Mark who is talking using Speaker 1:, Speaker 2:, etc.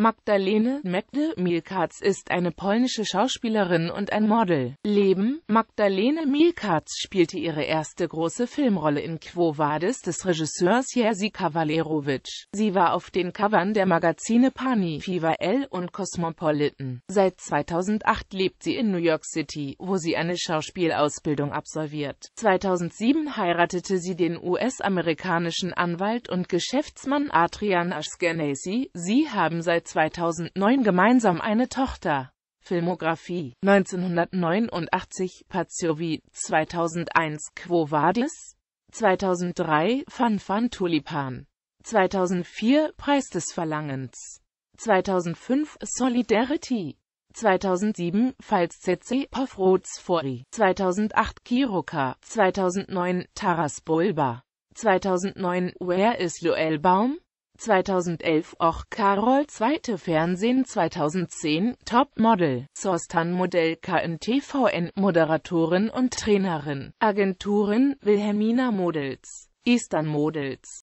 Speaker 1: Magdalene Mette Mielkatz ist eine polnische Schauspielerin und ein Model. Leben Magdalene Mielkatz spielte ihre erste große Filmrolle in Quo Vadis des Regisseurs Jerzy Kawalerowicz. Sie war auf den Covern der Magazine Pani, Fever L und Cosmopolitan. Seit 2008 lebt sie in New York City, wo sie eine Schauspielausbildung absolviert. 2007 heiratete sie den US-amerikanischen Anwalt und Geschäftsmann Adrian Ashkenazi. Sie haben seit 2009 gemeinsam eine Tochter. Filmografie 1989 Paziovi 2001 Quo Vadis 2003 Fan Fan Tulipan 2004 Preis des Verlangens 2005 Solidarity 2007 CC Falzzetzi Fori 2008 Kiroka 2009 Taras Bulba 2009 Where is Joel Baum 2011 auch Carol Zweite Fernsehen 2010 Top Model Sostan Modell KNTVN Moderatorin und Trainerin, Agenturin Wilhelmina Models, Eastern Models